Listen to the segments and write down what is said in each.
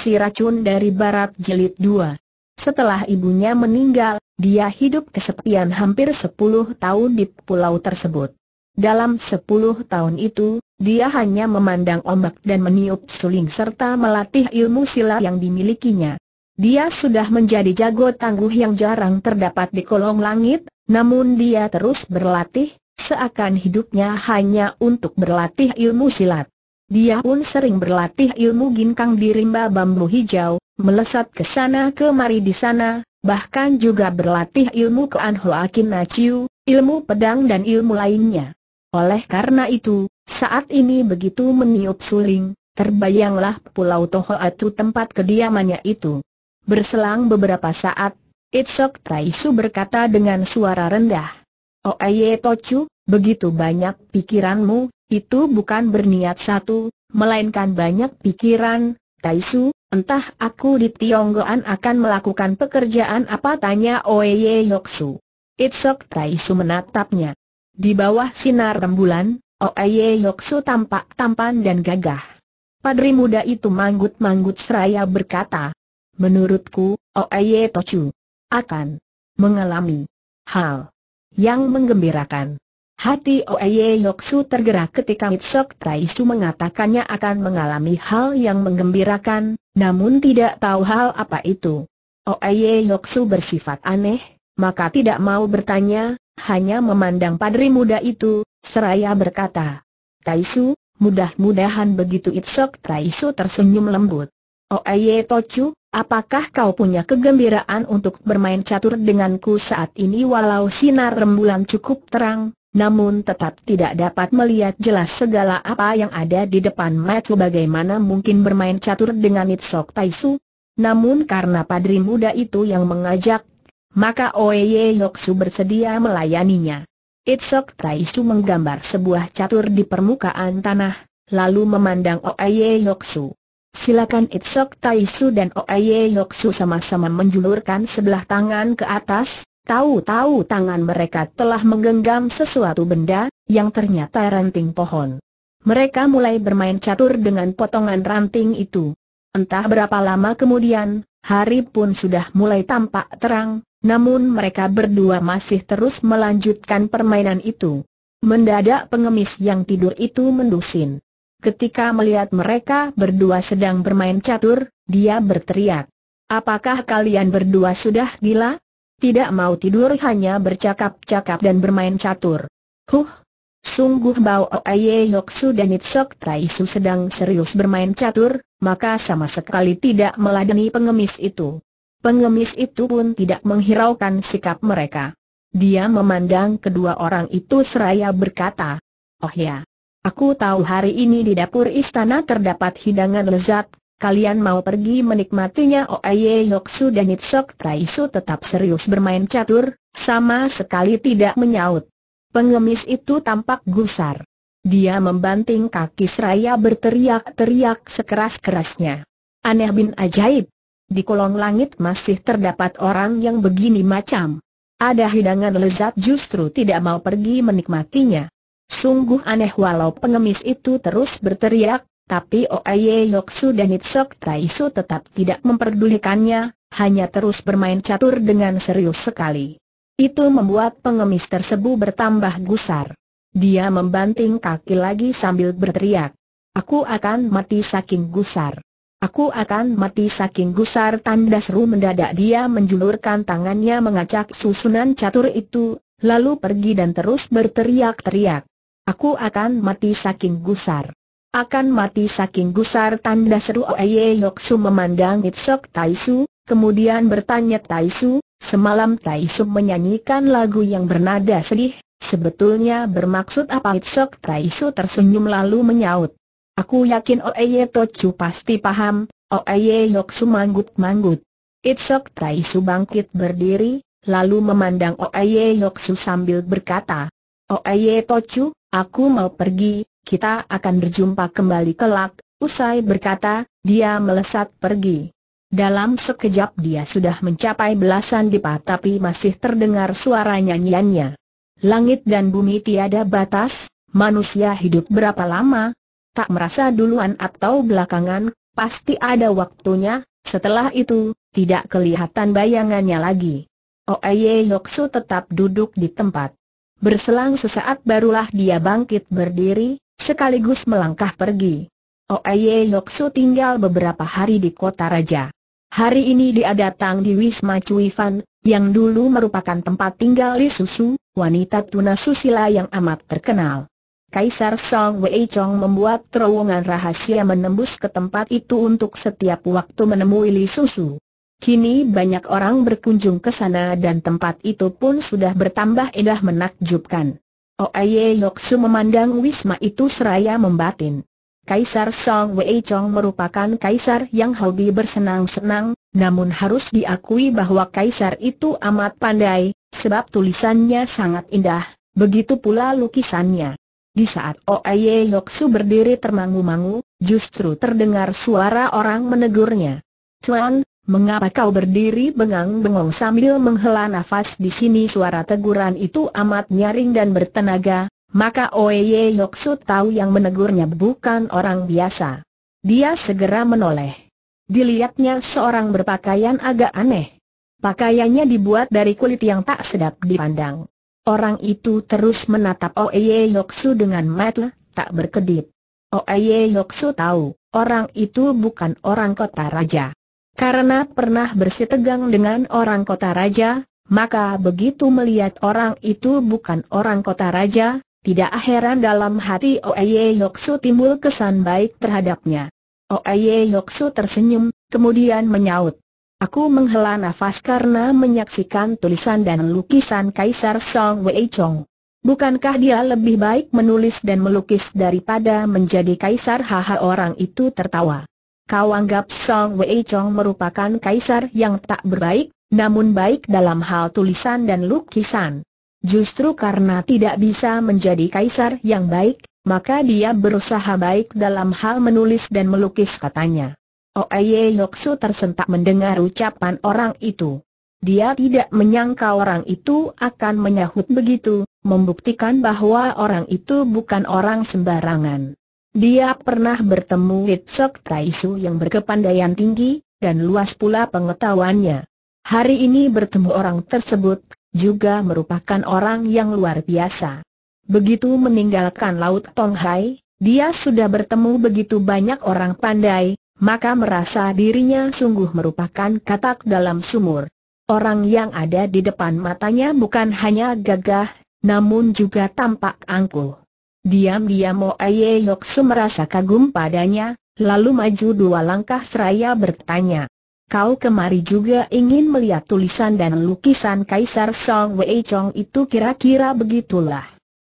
Si Racun dari Barat Jelit 2 Setelah ibunya meninggal, dia hidup kesepian hampir 10 tahun di pulau tersebut. Dalam 10 tahun itu, dia hanya memandang ombak dan meniup suling serta melatih ilmu silat yang dimilikinya. Dia sudah menjadi jago tangguh yang jarang terdapat di kolong langit, namun dia terus berlatih, seakan hidupnya hanya untuk berlatih ilmu silat. Dia pun sering berlatih ilmu ginkang di rimba bambu hijau, melesat ke sana kemari di sana, bahkan juga berlatih ilmu kean Hoakin ilmu pedang dan ilmu lainnya. Oleh karena itu, saat ini begitu meniup suling, terbayanglah Pulau Tohoatu tempat kediamannya itu. Berselang beberapa saat, Itsok Taisu berkata dengan suara rendah. Oye Tochu, begitu banyak pikiranmu, itu bukan berniat satu, melainkan banyak pikiran, Taisu, entah aku di Tionggoan akan melakukan pekerjaan apa tanya Oeye Yoksu. Itsok Taisu menatapnya. Di bawah sinar rembulan, Oeye Yoksu tampak tampan dan gagah. Padri muda itu manggut-manggut seraya berkata, Menurutku, Oeye Tochu akan mengalami hal yang menggembirakan. Hati Oeye Yoksu tergerak ketika Mitsok Taisu mengatakannya akan mengalami hal yang menggembirakan, namun tidak tahu hal apa itu. Oeye Yoksu bersifat aneh, maka tidak mau bertanya, hanya memandang padri muda itu, seraya berkata, Taisu, mudah-mudahan begitu Itsok Taisu tersenyum lembut. Oeye Tochu, apakah kau punya kegembiraan untuk bermain catur denganku saat ini walau sinar rembulan cukup terang? Namun tetap tidak dapat melihat jelas segala apa yang ada di depan matu bagaimana mungkin bermain catur dengan Nitsok Taisu. Namun karena padri muda itu yang mengajak, maka Oye Yoksu bersedia melayaninya. Itsok Taisu menggambar sebuah catur di permukaan tanah, lalu memandang Oye Yoksu. Silakan Itsok Taisu dan Oye Yoksu sama-sama menjulurkan sebelah tangan ke atas, Tahu-tahu tangan mereka telah menggenggam sesuatu benda, yang ternyata ranting pohon. Mereka mulai bermain catur dengan potongan ranting itu. Entah berapa lama kemudian, hari pun sudah mulai tampak terang, namun mereka berdua masih terus melanjutkan permainan itu. Mendadak pengemis yang tidur itu mendusin. Ketika melihat mereka berdua sedang bermain catur, dia berteriak. Apakah kalian berdua sudah gila? tidak mau tidur hanya bercakap-cakap dan bermain catur. Huh, sungguh bau Aye Yoksu dan Itsok Taisu sedang serius bermain catur, maka sama sekali tidak meladeni pengemis itu. Pengemis itu pun tidak menghiraukan sikap mereka. Dia memandang kedua orang itu seraya berkata, Oh ya, aku tahu hari ini di dapur istana terdapat hidangan lezat Kalian mau pergi menikmatinya Oye oh, Yoksu dan Nitsok Traisu tetap serius bermain catur, sama sekali tidak menyaut. Pengemis itu tampak gusar. Dia membanting kaki seraya berteriak-teriak sekeras-kerasnya. Aneh bin ajaib. Di kolong langit masih terdapat orang yang begini macam. Ada hidangan lezat justru tidak mau pergi menikmatinya. Sungguh aneh walau pengemis itu terus berteriak, tapi Oye Yoksu dan Itsok Taisu tetap tidak memperdulikannya, hanya terus bermain catur dengan serius sekali. Itu membuat pengemis tersebut bertambah gusar. Dia membanting kaki lagi sambil berteriak. Aku akan mati saking gusar. Aku akan mati saking gusar tanda seru mendadak dia menjulurkan tangannya mengacak susunan catur itu, lalu pergi dan terus berteriak-teriak. Aku akan mati saking gusar. Akan mati saking gusar tanda seru Oye Yoksu memandang Itsok Taisu, kemudian bertanya Taisu, semalam Taisu menyanyikan lagu yang bernada sedih, sebetulnya bermaksud apa Itsok Taisu tersenyum lalu menyaut. Aku yakin Oye Tochu pasti paham, Oye Yoksu manggut-manggut. Itsok Taisu bangkit berdiri, lalu memandang Oye Yoksu sambil berkata, Oye Tochu, aku mau pergi, kita akan berjumpa kembali kelak, usai berkata, dia melesat pergi. Dalam sekejap dia sudah mencapai belasan dipa tapi masih terdengar suara nyanyiannya. Langit dan bumi tiada batas, manusia hidup berapa lama? Tak merasa duluan atau belakangan, pasti ada waktunya, setelah itu, tidak kelihatan bayangannya lagi. Oeye oh, Yoksu tetap duduk di tempat. Berselang sesaat barulah dia bangkit berdiri, sekaligus melangkah pergi. Oeye oh, Yoksu tinggal beberapa hari di kota raja. Hari ini dia datang di Wisma Cui Fan, yang dulu merupakan tempat tinggal Li Susu, wanita tuna susila yang amat terkenal. Kaisar Song Wei Chong membuat terowongan rahasia menembus ke tempat itu untuk setiap waktu menemui Li Susu. Kini banyak orang berkunjung ke sana dan tempat itu pun sudah bertambah indah menakjubkan. Oye oh, Yoksu memandang Wisma itu seraya membatin. Kaisar Song Wei Chong merupakan kaisar yang hobi bersenang-senang, namun harus diakui bahwa kaisar itu amat pandai, sebab tulisannya sangat indah, begitu pula lukisannya. Di saat Oye oh, Yoksu berdiri termangu-mangu, justru terdengar suara orang menegurnya. Cuan, Mengapa kau berdiri bengang-bengong sambil menghela nafas di sini suara teguran itu amat nyaring dan bertenaga, maka Oeye Yoksu tahu yang menegurnya bukan orang biasa. Dia segera menoleh. Dilihatnya seorang berpakaian agak aneh. Pakaiannya dibuat dari kulit yang tak sedap dipandang. Orang itu terus menatap Oeye Yoksu dengan mata tak berkedip. Oeye Yoksu tahu, orang itu bukan orang kota raja. Karena pernah bersitegang dengan orang kota raja, maka begitu melihat orang itu bukan orang kota raja, tidak heran dalam hati Oeye Yoksu timbul kesan baik terhadapnya. Oeye Yoksu tersenyum, kemudian menyaut. Aku menghela nafas karena menyaksikan tulisan dan lukisan Kaisar Song Wei Chong. Bukankah dia lebih baik menulis dan melukis daripada menjadi kaisar haha orang itu tertawa. Kau anggap Song Wei Chong merupakan kaisar yang tak berbaik, namun baik dalam hal tulisan dan lukisan. Justru karena tidak bisa menjadi kaisar yang baik, maka dia berusaha baik dalam hal menulis dan melukis katanya. Oh Oye Yoksu tersentak mendengar ucapan orang itu. Dia tidak menyangka orang itu akan menyahut begitu, membuktikan bahwa orang itu bukan orang sembarangan. Dia pernah bertemu Hitzok Taisu yang berkepandaian tinggi, dan luas pula pengetahuannya. Hari ini bertemu orang tersebut, juga merupakan orang yang luar biasa. Begitu meninggalkan Laut Tonghai, dia sudah bertemu begitu banyak orang pandai, maka merasa dirinya sungguh merupakan katak dalam sumur. Orang yang ada di depan matanya bukan hanya gagah, namun juga tampak angkuh. Diam-diam Mo Aye Yoksu merasa kagum padanya, lalu maju dua langkah seraya bertanya. Kau kemari juga ingin melihat tulisan dan lukisan Kaisar Song Wei Chong itu kira-kira begitulah.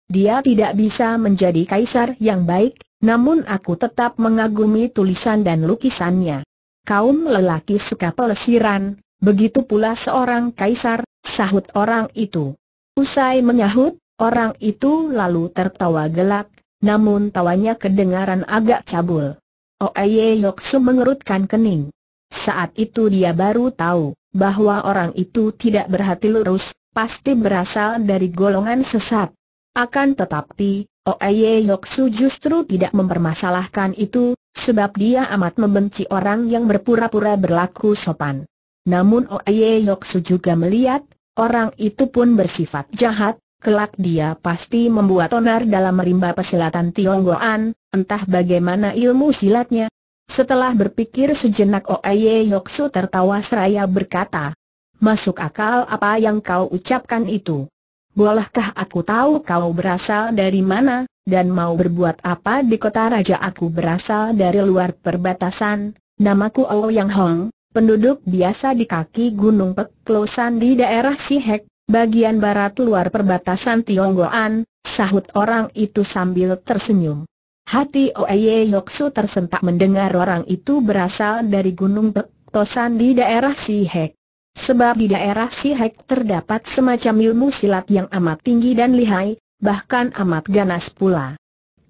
Dia tidak bisa menjadi kaisar yang baik, namun aku tetap mengagumi tulisan dan lukisannya. Kaum lelaki suka pelesiran, begitu pula seorang kaisar, sahut orang itu. Usai menyahut, Orang itu lalu tertawa gelak, namun tawanya kedengaran agak cabul. Oeye oh, Yoksu mengerutkan kening. Saat itu dia baru tahu bahwa orang itu tidak berhati lurus, pasti berasal dari golongan sesat. Akan tetapi, Oeye oh, Yoksu justru tidak mempermasalahkan itu, sebab dia amat membenci orang yang berpura-pura berlaku sopan. Namun Oeye oh, Yoksu juga melihat, orang itu pun bersifat jahat, kelak dia pasti membuat onar dalam rimba pesilatan Tionggoan, entah bagaimana ilmu silatnya. Setelah berpikir sejenak Oye Yoksu tertawa seraya berkata, Masuk akal apa yang kau ucapkan itu? Bolehkah aku tahu kau berasal dari mana, dan mau berbuat apa di kota raja aku berasal dari luar perbatasan, namaku Ouyang Hong, penduduk biasa di kaki Gunung Peklosan di daerah Sihek, bagian barat luar perbatasan Tionggoan, sahut orang itu sambil tersenyum. Hati Oeye Yoksu tersentak mendengar orang itu berasal dari Gunung Tosan di daerah Sihek. Sebab di daerah Sihek terdapat semacam ilmu silat yang amat tinggi dan lihai, bahkan amat ganas pula.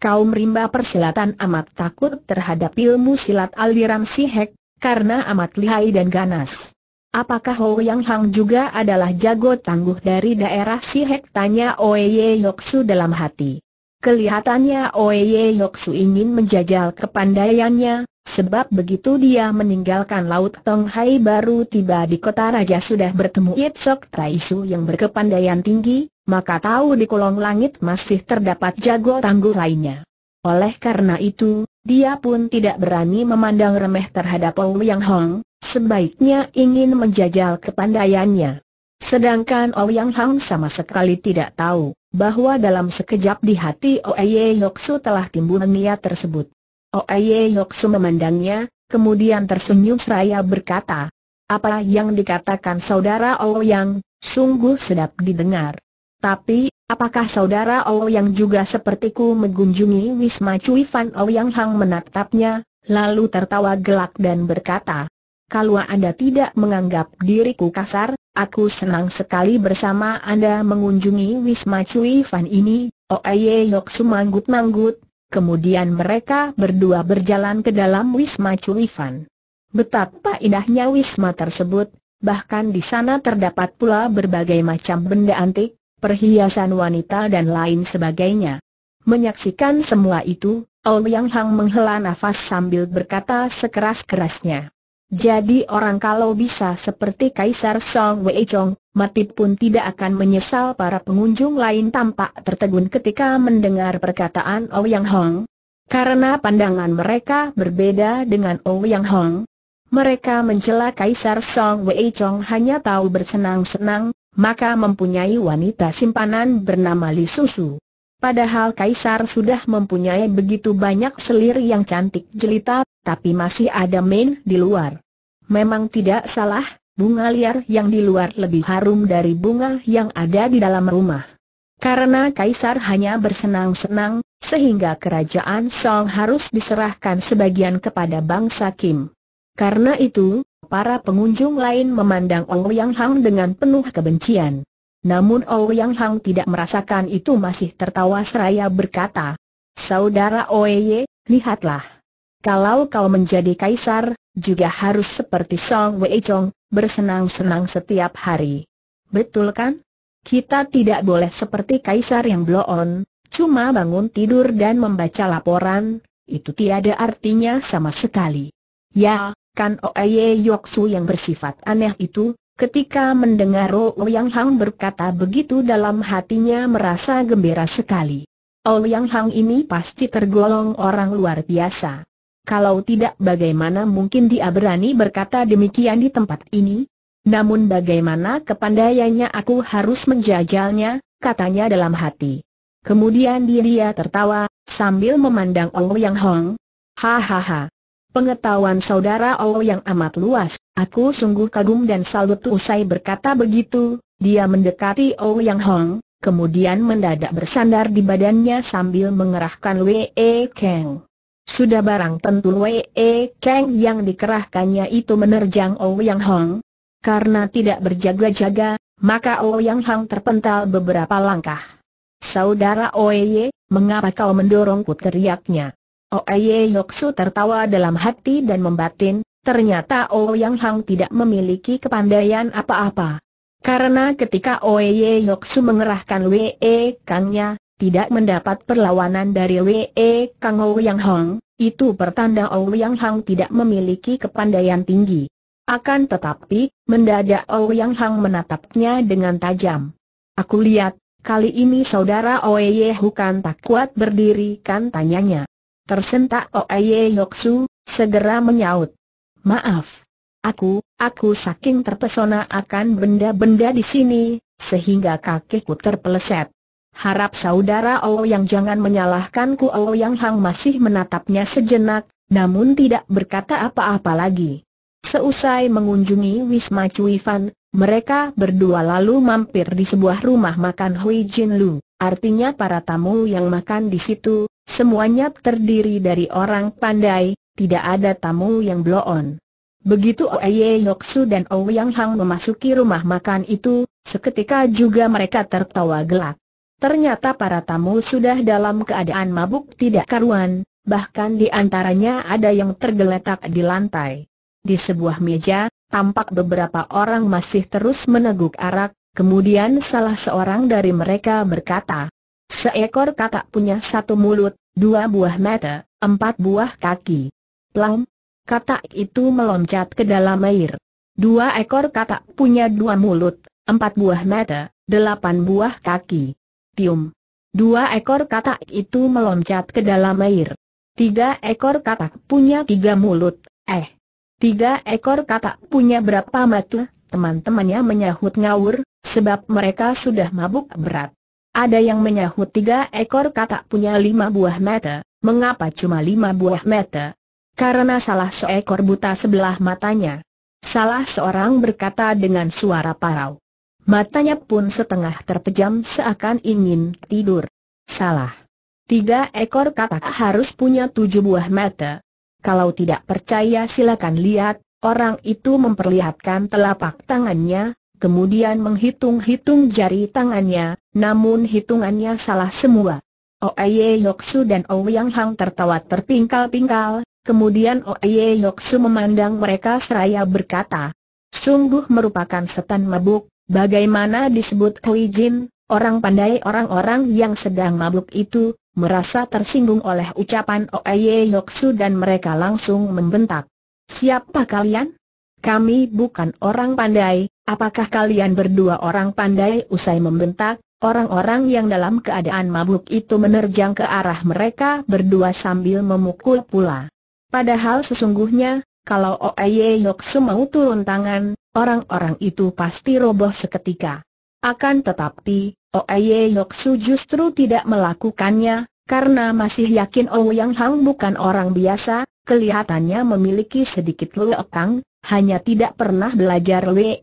Kaum rimba persilatan amat takut terhadap ilmu silat aliran Sihek, karena amat lihai dan ganas. Apakah Ho Yang Hang juga adalah jago tangguh dari daerah sihek? Tanya Oye Yoksu dalam hati. Kelihatannya Oye Yoksu ingin menjajal kepandaiannya, sebab begitu dia meninggalkan Laut Tonghai baru tiba di kota raja sudah bertemu Yip Sok Taisu yang berkepandaian tinggi, maka tahu di kolong langit masih terdapat jago tangguh lainnya. Oleh karena itu, dia pun tidak berani memandang remeh terhadap Yang Hong, sebaiknya ingin menjajal kepandaiannya. Sedangkan Ouyang oh Hang sama sekali tidak tahu bahwa dalam sekejap di hati Oeye oh Yoksu telah timbul niat tersebut. Oeye oh Yoksu memandangnya, kemudian tersenyum seraya berkata, apa yang dikatakan saudara Ouyang, sungguh sedap didengar. Tapi, apakah saudara Ouyang juga sepertiku mengunjungi Wisma Cui Fan Ouyang Hang menatapnya, lalu tertawa gelak dan berkata, kalau Anda tidak menganggap diriku kasar, aku senang sekali bersama Anda mengunjungi Wisma Cui Fan ini, Oeye Yok sumanggut-manggut, kemudian mereka berdua berjalan ke dalam Wisma Cui Fan. Betapa indahnya Wisma tersebut, bahkan di sana terdapat pula berbagai macam benda antik, perhiasan wanita dan lain sebagainya. Menyaksikan semua itu, Ouyang Hang menghela nafas sambil berkata sekeras-kerasnya. Jadi orang kalau bisa seperti Kaisar Song Wei Chong, mati pun tidak akan menyesal para pengunjung lain tampak tertegun ketika mendengar perkataan Ouyang oh Hong. Karena pandangan mereka berbeda dengan Ouyang oh Hong. Mereka mencela Kaisar Song Wei Chong hanya tahu bersenang-senang, maka mempunyai wanita simpanan bernama Li Susu. Padahal Kaisar sudah mempunyai begitu banyak selir yang cantik jelita, tapi masih ada main di luar. Memang tidak salah, bunga liar yang di luar lebih harum dari bunga yang ada di dalam rumah. Karena kaisar hanya bersenang-senang, sehingga kerajaan Song harus diserahkan sebagian kepada bangsa Kim. Karena itu, para pengunjung lain memandang Ouyang Hang dengan penuh kebencian. Namun Ouyang Hang tidak merasakan itu masih tertawa seraya berkata, Saudara Oeye, lihatlah. Kalau kau menjadi kaisar, juga harus seperti Song Wei Chong, bersenang-senang setiap hari. Betul kan? Kita tidak boleh seperti kaisar yang bloon, cuma bangun tidur dan membaca laporan, itu tiada artinya sama sekali. Ya, kan Oeye Yoksu yang bersifat aneh itu, ketika mendengar Ouyang Hang berkata begitu dalam hatinya merasa gembira sekali. Ouyang Hang ini pasti tergolong orang luar biasa. Kalau tidak bagaimana mungkin dia berani berkata demikian di tempat ini? Namun bagaimana kepandaiannya aku harus menjajalnya, katanya dalam hati. Kemudian dia tertawa, sambil memandang Yang Hong. Hahaha. Pengetahuan saudara yang amat luas, aku sungguh kagum dan salut usai berkata begitu, dia mendekati Yang Hong, kemudian mendadak bersandar di badannya sambil mengerahkan Wee Kang. Sudah barang tentu Wei e Kang yang dikerahkannya itu menerjang Ouyang Hong. Karena tidak berjaga-jaga, maka Ouyang Hong terpental beberapa langkah. Saudara Oeye, mengapa kau mendorongku teriaknya? Oeye Yoksu tertawa dalam hati dan membatin, ternyata Ouyang Hong tidak memiliki kepandaian apa-apa. Karena ketika Oeye Yoksu mengerahkan WE e Kangnya, tidak mendapat perlawanan dari Wee Kang Yang Hong, itu pertanda Yang Hong tidak memiliki kepandaian tinggi. Akan tetapi, mendadak Yang Hong menatapnya dengan tajam. Aku lihat, kali ini saudara Oeye Hukan tak kuat berdiri kan tanyanya. Tersentak Oeye Yoksu, segera menyaut. Maaf. Aku, aku saking terpesona akan benda-benda di sini, sehingga kakiku terpeleset. Harap saudara yang jangan menyalahkanku yang Hang masih menatapnya sejenak, namun tidak berkata apa-apa lagi. Seusai mengunjungi Wisma Cui Fan, mereka berdua lalu mampir di sebuah rumah makan Hui Jin Lu, artinya para tamu yang makan di situ, semuanya terdiri dari orang pandai, tidak ada tamu yang bloon. Begitu Oye Yoksu dan yang Hang memasuki rumah makan itu, seketika juga mereka tertawa gelak. Ternyata para tamu sudah dalam keadaan mabuk tidak karuan, bahkan di antaranya ada yang tergeletak di lantai. Di sebuah meja, tampak beberapa orang masih terus meneguk arak, kemudian salah seorang dari mereka berkata, Seekor kakak punya satu mulut, dua buah mata, empat buah kaki. Plam, katak itu meloncat ke dalam air. Dua ekor katak punya dua mulut, empat buah mata, delapan buah kaki. Tium. Dua ekor katak itu meloncat ke dalam air. Tiga ekor katak punya tiga mulut, eh. Tiga ekor katak punya berapa mata, teman-temannya menyahut ngawur, sebab mereka sudah mabuk berat. Ada yang menyahut tiga ekor katak punya lima buah mata, mengapa cuma lima buah mata? Karena salah seekor buta sebelah matanya. Salah seorang berkata dengan suara parau. Matanya pun setengah terpejam seakan ingin tidur. Salah. Tiga ekor katak harus punya tujuh buah mata. Kalau tidak percaya silakan lihat, orang itu memperlihatkan telapak tangannya, kemudian menghitung-hitung jari tangannya, namun hitungannya salah semua. Oye Yoksu dan Ouyang Hang tertawa terpingkal-pingkal, kemudian Oye Yoksu memandang mereka seraya berkata, Sungguh merupakan setan mabuk, Bagaimana disebut Hui Jin, orang pandai orang-orang yang sedang mabuk itu, merasa tersinggung oleh ucapan Oeye Yoksu dan mereka langsung membentak. Siapa kalian? Kami bukan orang pandai, apakah kalian berdua orang pandai usai membentak? Orang-orang yang dalam keadaan mabuk itu menerjang ke arah mereka berdua sambil memukul pula. Padahal sesungguhnya, kalau Oeye Yoksu mau turun tangan, orang-orang itu pasti roboh seketika. Akan tetapi, Oeye Yoksu justru tidak melakukannya, karena masih yakin Ouyang oh Hang bukan orang biasa, kelihatannya memiliki sedikit leokang, hanya tidak pernah belajar Wee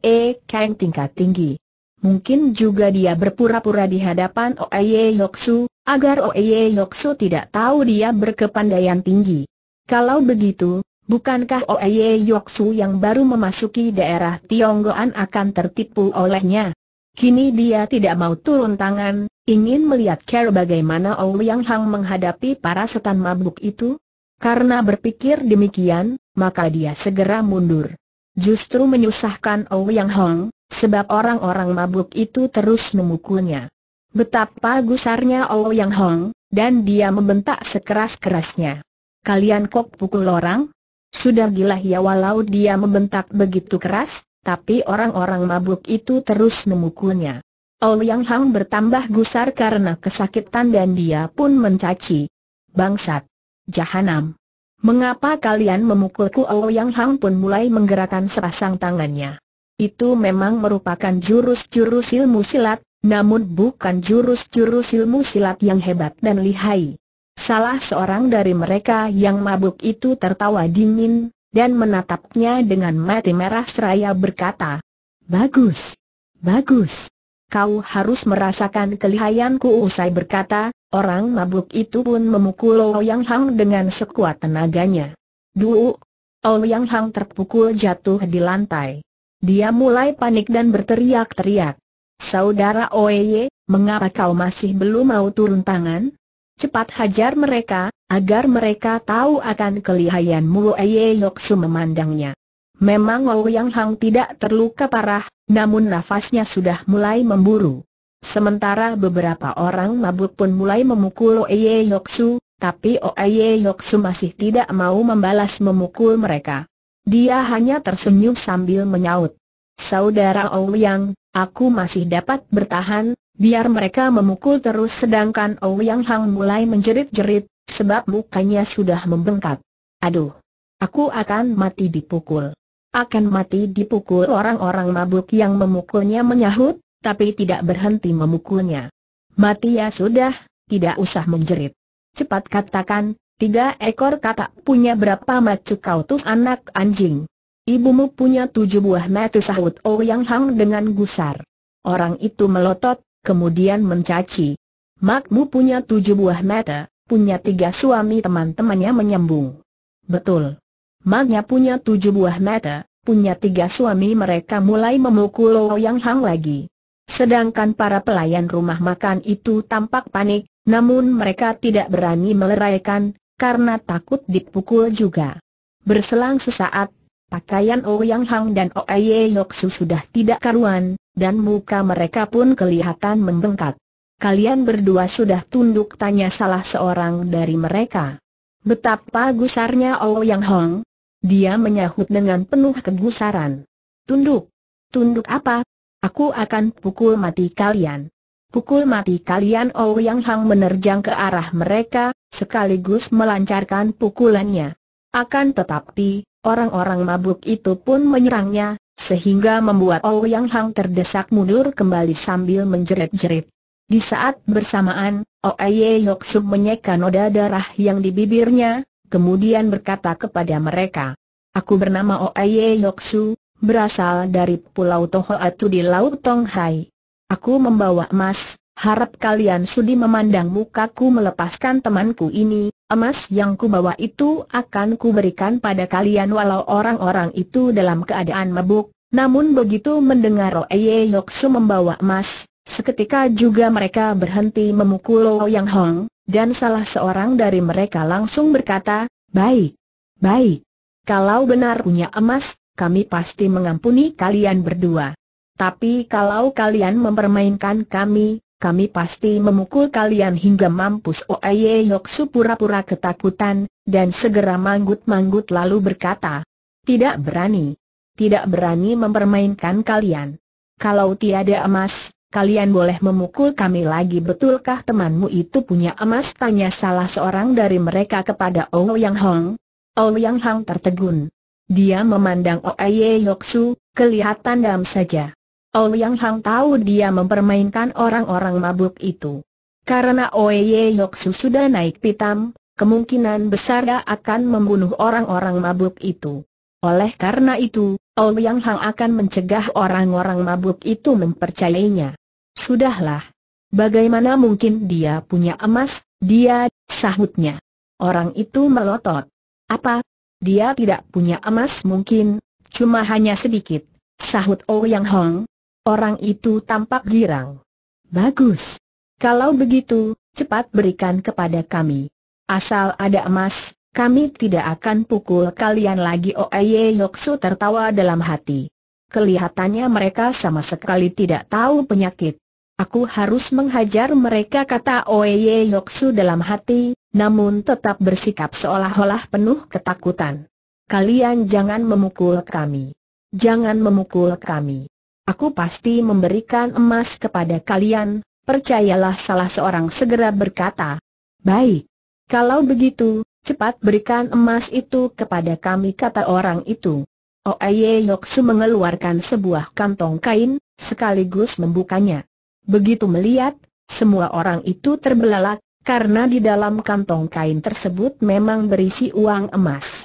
Kang tingkat tinggi. Mungkin juga dia berpura-pura di hadapan Oeye Yoksu, agar Oeye Yoksu tidak tahu dia berkepandaian tinggi. Kalau begitu, Bukankah Oeye Yoksu yang baru memasuki daerah Tionggoan akan tertipu olehnya? Kini dia tidak mau turun tangan, ingin melihat cara bagaimana Yang Hang menghadapi para setan mabuk itu. Karena berpikir demikian, maka dia segera mundur. Justru menyusahkan Yang Hang, sebab orang-orang mabuk itu terus memukulnya. Betapa gusarnya Yang Hang, dan dia membentak sekeras-kerasnya. Kalian kok pukul orang? Sudah gila ya walau dia membentak begitu keras, tapi orang-orang mabuk itu terus memukulnya. Yang Hang bertambah gusar karena kesakitan dan dia pun mencaci. Bangsat! Jahanam! Mengapa kalian memukulku Yang Hang pun mulai menggerakkan sepasang tangannya. Itu memang merupakan jurus-jurus ilmu silat, namun bukan jurus-jurus ilmu silat yang hebat dan lihai. Salah seorang dari mereka yang mabuk itu tertawa dingin, dan menatapnya dengan mati merah seraya berkata, Bagus! Bagus! Kau harus merasakan kelihayanku usai berkata, orang mabuk itu pun memukul Yang Hang dengan sekuat tenaganya. Duh! Yang Hang terpukul jatuh di lantai. Dia mulai panik dan berteriak-teriak. Saudara Oeye, mengapa kau masih belum mau turun tangan? Cepat hajar mereka, agar mereka tahu akan kelihayan Mulo Eye Yoksu memandangnya. Memang Ouyang Hang tidak terluka parah, namun nafasnya sudah mulai memburu. Sementara beberapa orang mabuk pun mulai memukul Oye Yoksu, tapi Oye Yoksu masih tidak mau membalas memukul mereka. Dia hanya tersenyum sambil menyaut. Saudara Ouyang, aku masih dapat bertahan, biar mereka memukul terus sedangkan Ouyang Hang mulai menjerit-jerit, sebab mukanya sudah membengkak. Aduh, aku akan mati dipukul. Akan mati dipukul orang-orang mabuk yang memukulnya menyahut, tapi tidak berhenti memukulnya. Mati ya sudah, tidak usah menjerit. Cepat katakan, tiga ekor katak punya berapa macu kau tuh anak anjing. Ibumu punya tujuh buah mata sahut Ouyang Hang dengan gusar. Orang itu melotot, kemudian mencaci. Makmu punya tujuh buah mata, punya tiga suami teman-temannya menyambung. Betul. Maknya punya tujuh buah mata, punya tiga suami mereka mulai memukul Yang Hang lagi. Sedangkan para pelayan rumah makan itu tampak panik, namun mereka tidak berani meleraikan, karena takut dipukul juga. Berselang sesaat, pakaian Ouyang Hang dan Oye Yoksu sudah tidak karuan, dan muka mereka pun kelihatan membengkak. Kalian berdua sudah tunduk tanya salah seorang dari mereka. Betapa gusarnya oh Yang Hong. Dia menyahut dengan penuh kegusaran. Tunduk. Tunduk apa? Aku akan pukul mati kalian. Pukul mati kalian oh Yang Hong menerjang ke arah mereka, sekaligus melancarkan pukulannya. Akan tetapi, orang-orang mabuk itu pun menyerangnya, sehingga membuat Yang Hang terdesak mundur kembali sambil menjerit-jerit. Di saat bersamaan, Oye Yok Sum menyeka noda darah yang di bibirnya, kemudian berkata kepada mereka, Aku bernama Oye Yok Su, berasal dari Pulau Tohoatu di Laut Tonghai. Aku membawa emas, Harap kalian sudi memandang mukaku melepaskan temanku ini, emas yang kubawa itu akan kuberikan pada kalian walau orang-orang itu dalam keadaan mabuk, namun begitu mendengar Oye Yoksu membawa emas, seketika juga mereka berhenti memukul Lo Yang Hong, dan salah seorang dari mereka langsung berkata, Baik, baik, kalau benar punya emas, kami pasti mengampuni kalian berdua. Tapi kalau kalian mempermainkan kami, kami pasti memukul kalian hingga mampus Oye Yoksu pura-pura ketakutan, dan segera manggut-manggut lalu berkata, tidak berani, tidak berani mempermainkan kalian. Kalau tiada emas, kalian boleh memukul kami lagi betulkah temanmu itu punya emas tanya salah seorang dari mereka kepada Yang Hong. Yang Hong tertegun. Dia memandang Oye Yoksu, kelihatan dam saja. Liang Hang tahu dia mempermainkan orang-orang mabuk itu. Karena Oye Yoksu sudah naik pitam, kemungkinan besar dia akan membunuh orang-orang mabuk itu. Oleh karena itu, Liang Hang akan mencegah orang-orang mabuk itu mempercayainya. Sudahlah. Bagaimana mungkin dia punya emas, dia, sahutnya. Orang itu melotot. Apa? Dia tidak punya emas mungkin, cuma hanya sedikit, sahut Yang Hong, Orang itu tampak girang. Bagus. Kalau begitu, cepat berikan kepada kami. Asal ada emas, kami tidak akan pukul kalian lagi Oye oh, eh, Yoksu tertawa dalam hati. Kelihatannya mereka sama sekali tidak tahu penyakit. Aku harus menghajar mereka kata Oye oh, eh, Yoksu dalam hati, namun tetap bersikap seolah-olah penuh ketakutan. Kalian jangan memukul kami. Jangan memukul kami. Aku pasti memberikan emas kepada kalian, percayalah salah seorang segera berkata. Baik. Kalau begitu, cepat berikan emas itu kepada kami kata orang itu. Oye Yoksu mengeluarkan sebuah kantong kain, sekaligus membukanya. Begitu melihat, semua orang itu terbelalak, karena di dalam kantong kain tersebut memang berisi uang emas.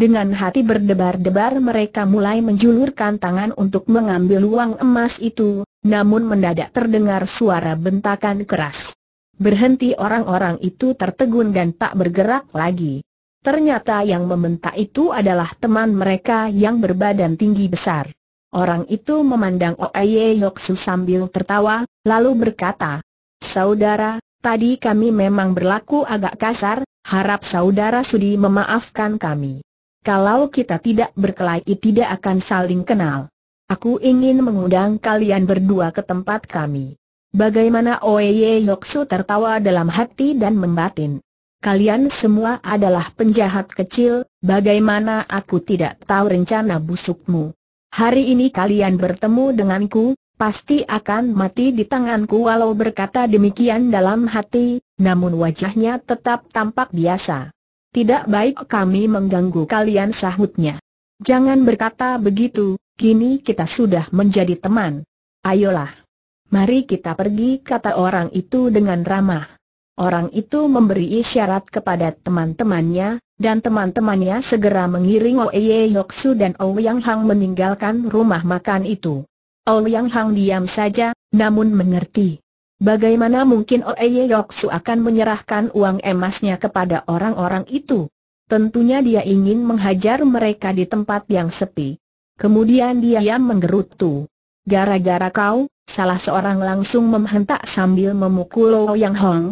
Dengan hati berdebar-debar mereka mulai menjulurkan tangan untuk mengambil uang emas itu, namun mendadak terdengar suara bentakan keras. Berhenti orang-orang itu tertegun dan tak bergerak lagi. Ternyata yang membentak itu adalah teman mereka yang berbadan tinggi besar. Orang itu memandang Oeye Yoksu sambil tertawa, lalu berkata, Saudara, tadi kami memang berlaku agak kasar, harap saudara sudi memaafkan kami. Kalau kita tidak berkelahi tidak akan saling kenal. Aku ingin mengundang kalian berdua ke tempat kami. Bagaimana Oye Yoksu tertawa dalam hati dan membatin. Kalian semua adalah penjahat kecil, bagaimana aku tidak tahu rencana busukmu. Hari ini kalian bertemu denganku, pasti akan mati di tanganku walau berkata demikian dalam hati, namun wajahnya tetap tampak biasa. Tidak baik kami mengganggu kalian sahutnya. Jangan berkata begitu, kini kita sudah menjadi teman. Ayolah. Mari kita pergi kata orang itu dengan ramah. Orang itu memberi isyarat kepada teman-temannya, dan teman-temannya segera mengiring Oye Yoksu dan Ouyang Hang meninggalkan rumah makan itu. Ouyang Hang diam saja, namun mengerti. Bagaimana mungkin Oeye Yoksu akan menyerahkan uang emasnya kepada orang-orang itu? Tentunya dia ingin menghajar mereka di tempat yang sepi. Kemudian dia yang menggerutu. Gara-gara kau, salah seorang langsung memhentak sambil memukul Yang Hong.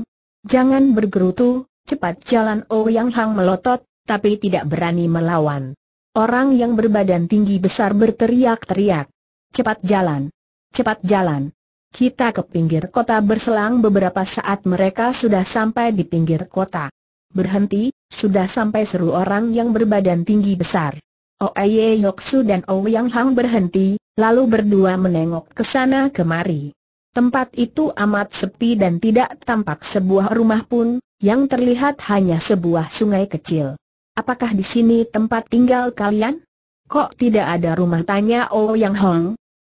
Jangan bergerutu, cepat jalan Yang Hong melotot, tapi tidak berani melawan. Orang yang berbadan tinggi besar berteriak-teriak. Cepat jalan! Cepat jalan! Kita ke pinggir kota berselang beberapa saat mereka sudah sampai di pinggir kota. Berhenti, sudah sampai seru orang yang berbadan tinggi besar. Oh, Aye Yoksu dan Ouyang oh Hang berhenti, lalu berdua menengok ke sana kemari. Tempat itu amat sepi dan tidak tampak sebuah rumah pun, yang terlihat hanya sebuah sungai kecil. Apakah di sini tempat tinggal kalian? Kok tidak ada rumah tanya Ouyang oh Hang,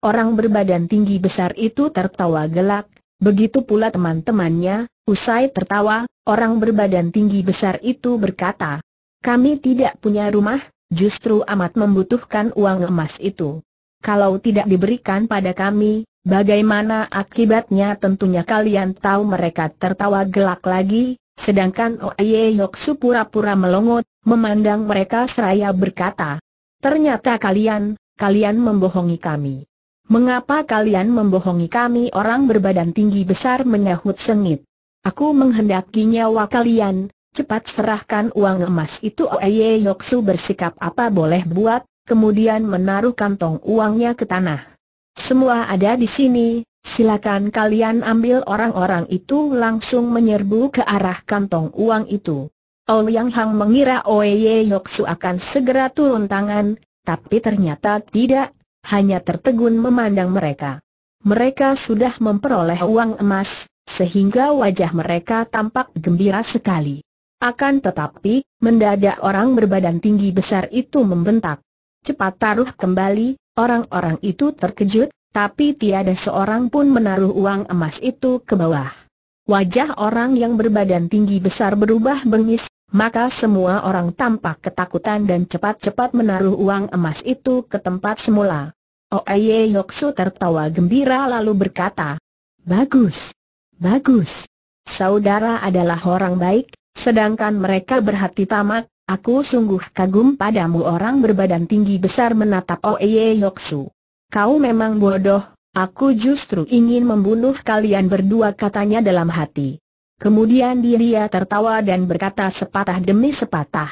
Orang berbadan tinggi besar itu tertawa gelak, begitu pula teman-temannya, usai tertawa, orang berbadan tinggi besar itu berkata, kami tidak punya rumah, justru amat membutuhkan uang emas itu. Kalau tidak diberikan pada kami, bagaimana akibatnya tentunya kalian tahu mereka tertawa gelak lagi, sedangkan Oye Yoksu pura-pura melongot, memandang mereka seraya berkata, ternyata kalian, kalian membohongi kami. Mengapa kalian membohongi kami orang berbadan tinggi besar menyahut sengit? Aku menghendaki nyawa kalian, cepat serahkan uang emas itu Oye Yoksu bersikap apa boleh buat, kemudian menaruh kantong uangnya ke tanah. Semua ada di sini, silakan kalian ambil orang-orang itu langsung menyerbu ke arah kantong uang itu. Ouyang Hang mengira Oye Yoksu akan segera turun tangan, tapi ternyata tidak, hanya tertegun memandang mereka. Mereka sudah memperoleh uang emas, sehingga wajah mereka tampak gembira sekali. Akan tetapi, mendadak orang berbadan tinggi besar itu membentak. Cepat taruh kembali, orang-orang itu terkejut, tapi tiada seorang pun menaruh uang emas itu ke bawah. Wajah orang yang berbadan tinggi besar berubah bengis, maka semua orang tampak ketakutan dan cepat-cepat menaruh uang emas itu ke tempat semula. Oye Yoksu tertawa gembira lalu berkata, Bagus, bagus. Saudara adalah orang baik, sedangkan mereka berhati tamak, aku sungguh kagum padamu orang berbadan tinggi besar menatap Oye Yoksu. Kau memang bodoh, aku justru ingin membunuh kalian berdua katanya dalam hati. Kemudian dia tertawa dan berkata sepatah demi sepatah.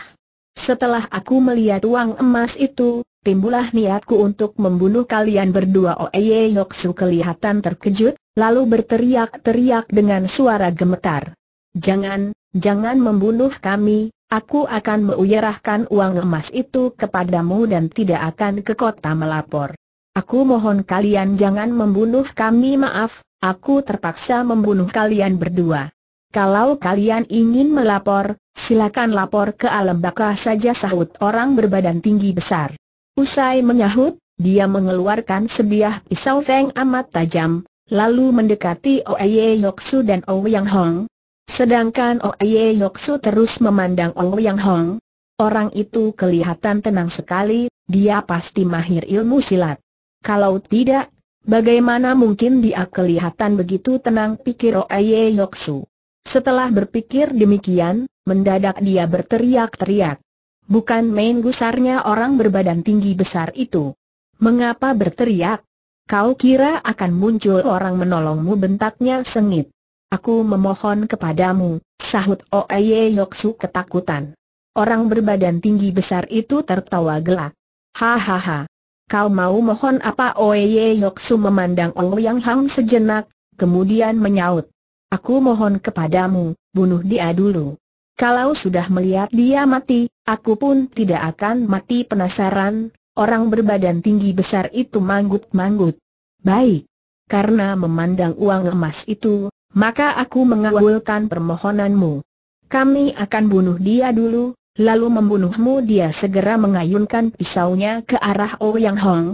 Setelah aku melihat uang emas itu, timbullah niatku untuk membunuh kalian berdua Oeye oh, Yoksu kelihatan terkejut, lalu berteriak-teriak dengan suara gemetar. Jangan, jangan membunuh kami, aku akan meuyerahkan uang emas itu kepadamu dan tidak akan ke kota melapor. Aku mohon kalian jangan membunuh kami maaf, aku terpaksa membunuh kalian berdua. Kalau kalian ingin melapor, silakan lapor ke alam baka saja sahut orang berbadan tinggi besar. Usai menyahut, dia mengeluarkan sebiah pisau Feng amat tajam, lalu mendekati Oye Yoksu dan Ouyang Hong. Sedangkan Oye Yoksu terus memandang Ouyang Hong. Orang itu kelihatan tenang sekali, dia pasti mahir ilmu silat. Kalau tidak, bagaimana mungkin dia kelihatan begitu tenang pikir Oye Yoksu. Setelah berpikir demikian, mendadak dia berteriak-teriak. Bukan main gusarnya orang berbadan tinggi besar itu. Mengapa berteriak? Kau kira akan muncul orang menolongmu bentaknya sengit. Aku memohon kepadamu, sahut Oeye Yoksu ketakutan. Orang berbadan tinggi besar itu tertawa gelak. Hahaha. Kau mau mohon apa Oeye Yoksu memandang Ouyang Hang sejenak, kemudian menyaut. Aku mohon kepadamu, bunuh dia dulu. Kalau sudah melihat dia mati, aku pun tidak akan mati penasaran, orang berbadan tinggi besar itu manggut-manggut. Baik. Karena memandang uang emas itu, maka aku mengawalkan permohonanmu. Kami akan bunuh dia dulu, lalu membunuhmu dia segera mengayunkan pisaunya ke arah Yang Hong.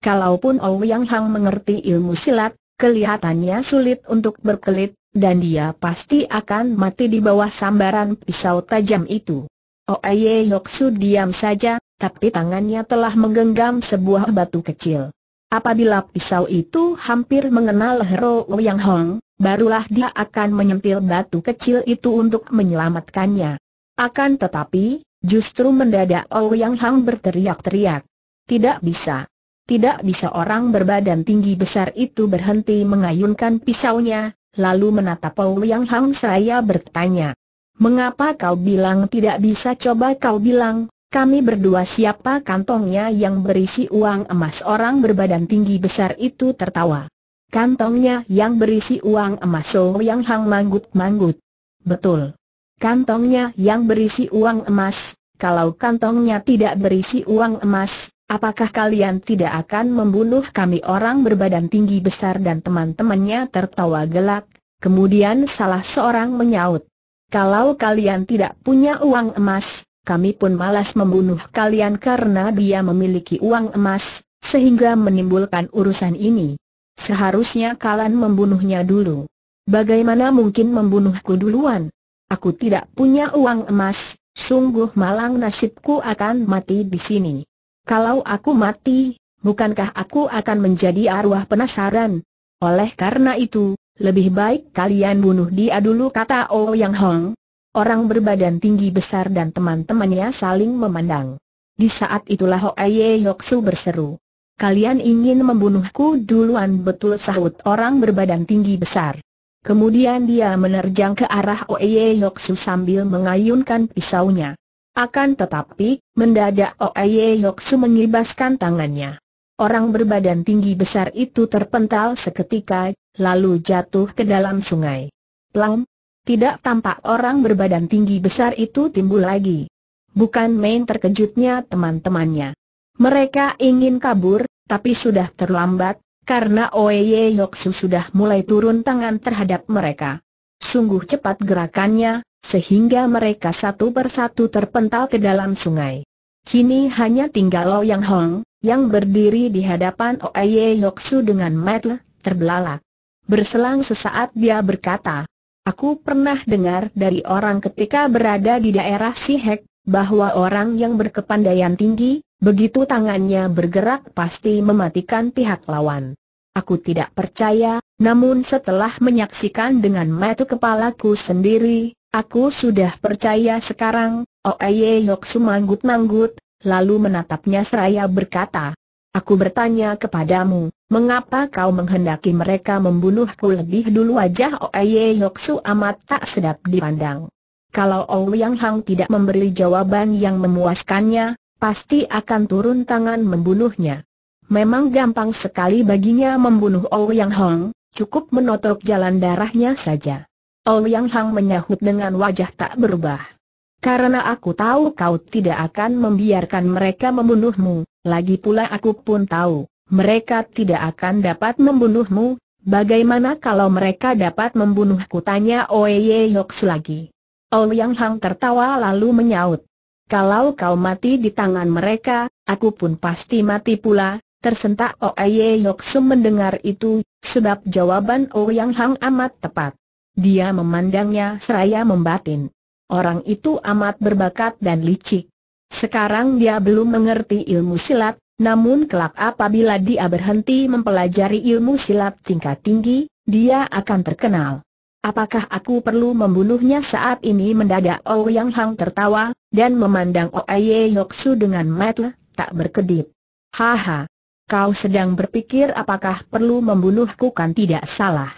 Kalaupun Yang Hong mengerti ilmu silat, kelihatannya sulit untuk berkelit, dan dia pasti akan mati di bawah sambaran pisau tajam itu. Oh Oye Yoksu diam saja, tapi tangannya telah menggenggam sebuah batu kecil. Apabila pisau itu hampir mengenal Hero Yang Hong, barulah dia akan menyentil batu kecil itu untuk menyelamatkannya. Akan tetapi, justru mendadak Yang Hong berteriak-teriak. Tidak bisa. Tidak bisa orang berbadan tinggi besar itu berhenti mengayunkan pisaunya, lalu menatap Ouyang Hang saya bertanya. Mengapa kau bilang tidak bisa coba kau bilang, kami berdua siapa kantongnya yang berisi uang emas orang berbadan tinggi besar itu tertawa. Kantongnya yang berisi uang emas Ouyang Hang manggut-manggut. Betul. Kantongnya yang berisi uang emas, kalau kantongnya tidak berisi uang emas, Apakah kalian tidak akan membunuh kami orang berbadan tinggi besar dan teman-temannya tertawa gelak, kemudian salah seorang menyaut. Kalau kalian tidak punya uang emas, kami pun malas membunuh kalian karena dia memiliki uang emas, sehingga menimbulkan urusan ini. Seharusnya kalian membunuhnya dulu. Bagaimana mungkin membunuhku duluan? Aku tidak punya uang emas, sungguh malang nasibku akan mati di sini. Kalau aku mati, bukankah aku akan menjadi arwah penasaran? Oleh karena itu, lebih baik kalian bunuh dia dulu kata Oh Yang Hong. Orang berbadan tinggi besar dan teman-temannya saling memandang. Di saat itulah Yok su berseru. Kalian ingin membunuhku duluan betul sahut orang berbadan tinggi besar. Kemudian dia menerjang ke arah Oeye Yoksu sambil mengayunkan pisaunya. Akan tetapi, mendadak Oeye Yoksu mengibaskan tangannya. Orang berbadan tinggi besar itu terpental seketika, lalu jatuh ke dalam sungai. Plam, tidak tampak orang berbadan tinggi besar itu timbul lagi. Bukan main terkejutnya teman-temannya. Mereka ingin kabur, tapi sudah terlambat, karena Oeye Yoksu sudah mulai turun tangan terhadap mereka. Sungguh cepat gerakannya, sehingga mereka satu persatu terpental ke dalam sungai. Kini hanya tinggal Yang Hong, yang berdiri di hadapan Oye Yoksu dengan metel, terbelalak. Berselang sesaat dia berkata, Aku pernah dengar dari orang ketika berada di daerah Sihek, bahwa orang yang berkepandaian tinggi, begitu tangannya bergerak pasti mematikan pihak lawan. Aku tidak percaya, namun setelah menyaksikan dengan metu kepalaku sendiri, Aku sudah percaya sekarang, Oeye Yok sumanggut-manggut, lalu menatapnya seraya berkata, Aku bertanya kepadamu, mengapa kau menghendaki mereka membunuhku lebih dulu wajah Oeye Yoksu amat tak sedap dipandang. Kalau Ouyang Hang tidak memberi jawaban yang memuaskannya, pasti akan turun tangan membunuhnya. Memang gampang sekali baginya membunuh Ouyang Hang, cukup menotok jalan darahnya saja. Ouyang Hang menyahut dengan wajah tak berubah. Karena aku tahu kau tidak akan membiarkan mereka membunuhmu, lagi pula aku pun tahu, mereka tidak akan dapat membunuhmu, bagaimana kalau mereka dapat membunuhku tanya Oye Yoks lagi. Ouyang Hang tertawa lalu menyaut. Kalau kau mati di tangan mereka, aku pun pasti mati pula, tersentak Oye Yoks mendengar itu, sebab jawaban Ouyang Hang amat tepat. Dia memandangnya seraya membatin. Orang itu amat berbakat dan licik. Sekarang dia belum mengerti ilmu silat, namun kelak apabila dia berhenti mempelajari ilmu silat tingkat tinggi, dia akan terkenal. Apakah aku perlu membunuhnya saat ini mendadak Yang Hang tertawa, dan memandang Oye Yoksu dengan mata tak berkedip. Haha, kau sedang berpikir apakah perlu membunuhku kan tidak salah.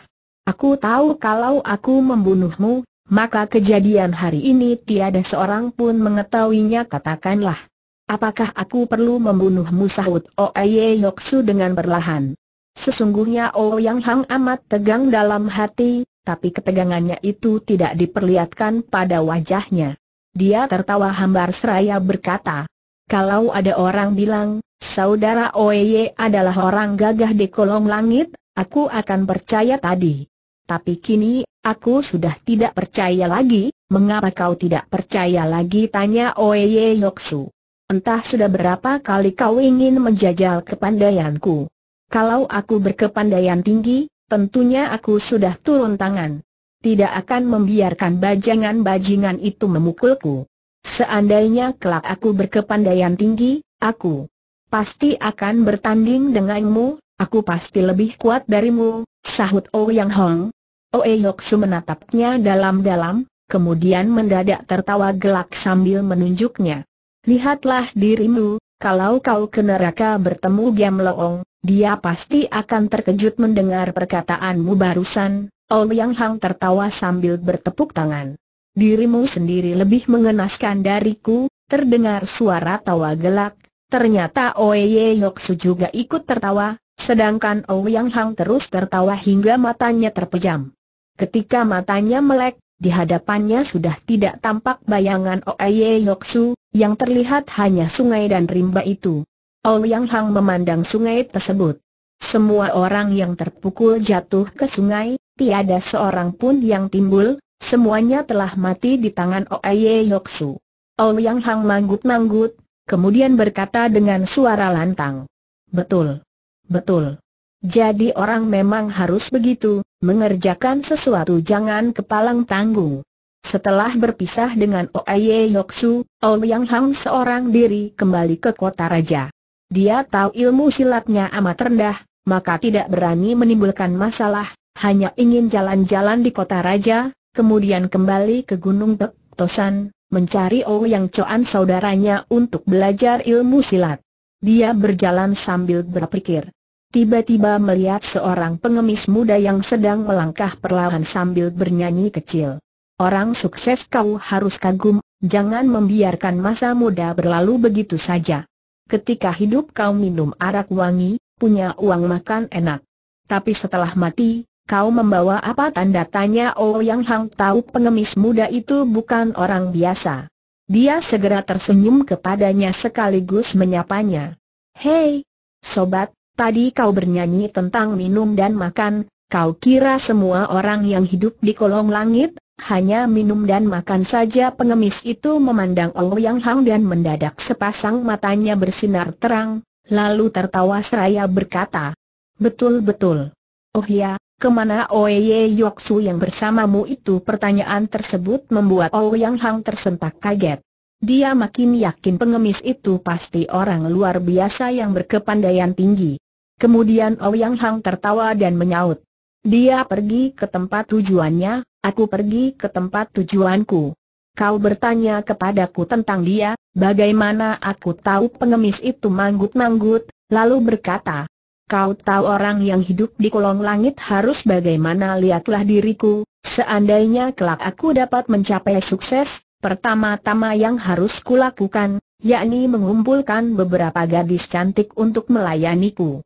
Aku tahu kalau aku membunuhmu, maka kejadian hari ini tiada seorang pun mengetahuinya katakanlah. Apakah aku perlu membunuhmu sahut Oye Yoksu dengan perlahan. Sesungguhnya Ouyang oh Hang amat tegang dalam hati, tapi ketegangannya itu tidak diperlihatkan pada wajahnya. Dia tertawa hambar seraya berkata, kalau ada orang bilang, saudara Ye adalah orang gagah di kolong langit, aku akan percaya tadi. Tapi kini, aku sudah tidak percaya lagi, mengapa kau tidak percaya lagi tanya Oye Yoksu. Entah sudah berapa kali kau ingin menjajal kepandaianku. Kalau aku berkepandaian tinggi, tentunya aku sudah turun tangan. Tidak akan membiarkan bajangan-bajingan itu memukulku. Seandainya kelak aku berkepandaian tinggi, aku pasti akan bertanding denganmu, aku pasti lebih kuat darimu, sahut Ouyang Hong, Oe oh, Yoksu menatapnya dalam-dalam, kemudian mendadak tertawa gelak sambil menunjuknya. Lihatlah dirimu, kalau kau ke neraka bertemu Giam Loong, dia pasti akan terkejut mendengar perkataanmu barusan. Yang Hang tertawa sambil bertepuk tangan. Dirimu sendiri lebih mengenaskan dariku, terdengar suara tawa gelak. Ternyata Oye Yoksu juga ikut tertawa, sedangkan Ouyang Hang terus tertawa hingga matanya terpejam. Ketika matanya melek, di hadapannya sudah tidak tampak bayangan Oeye Yoksu, yang terlihat hanya sungai dan rimba itu. Ouyang Hang memandang sungai tersebut. Semua orang yang terpukul jatuh ke sungai, tiada seorang pun yang timbul, semuanya telah mati di tangan Oeye Yoksu. Ouyang Hang manggut-manggut, kemudian berkata dengan suara lantang. Betul. Betul. Jadi orang memang harus begitu, Mengerjakan sesuatu jangan kepalang tanggung. Setelah berpisah dengan Oye Yoksu, Ouyang Hang seorang diri kembali ke kota raja. Dia tahu ilmu silatnya amat rendah, maka tidak berani menimbulkan masalah, hanya ingin jalan-jalan di kota raja, kemudian kembali ke Gunung Tek Tosan, mencari Ouyang Choan saudaranya untuk belajar ilmu silat. Dia berjalan sambil berpikir tiba-tiba melihat seorang pengemis muda yang sedang melangkah perlahan sambil bernyanyi kecil. Orang sukses kau harus kagum, jangan membiarkan masa muda berlalu begitu saja. Ketika hidup kau minum arak wangi, punya uang makan enak. Tapi setelah mati, kau membawa apa tanda tanya Oh Yang Hang tahu pengemis muda itu bukan orang biasa. Dia segera tersenyum kepadanya sekaligus menyapanya. Hei, sobat, Tadi kau bernyanyi tentang minum dan makan, kau kira semua orang yang hidup di kolong langit, hanya minum dan makan saja pengemis itu memandang Yang Hang dan mendadak sepasang matanya bersinar terang, lalu tertawa seraya berkata, Betul-betul. Oh ya, kemana Oye Su yang bersamamu itu pertanyaan tersebut membuat Yang Hang tersentak kaget. Dia makin yakin pengemis itu pasti orang luar biasa yang berkepandaian tinggi. Kemudian Ouyang oh Hang tertawa dan menyaut. Dia pergi ke tempat tujuannya, aku pergi ke tempat tujuanku. Kau bertanya kepadaku tentang dia, bagaimana aku tahu pengemis itu manggut-manggut, lalu berkata, Kau tahu orang yang hidup di kolong langit harus bagaimana lihatlah diriku, seandainya kelak aku dapat mencapai sukses, pertama-tama yang harus kulakukan, yakni mengumpulkan beberapa gadis cantik untuk melayaniku.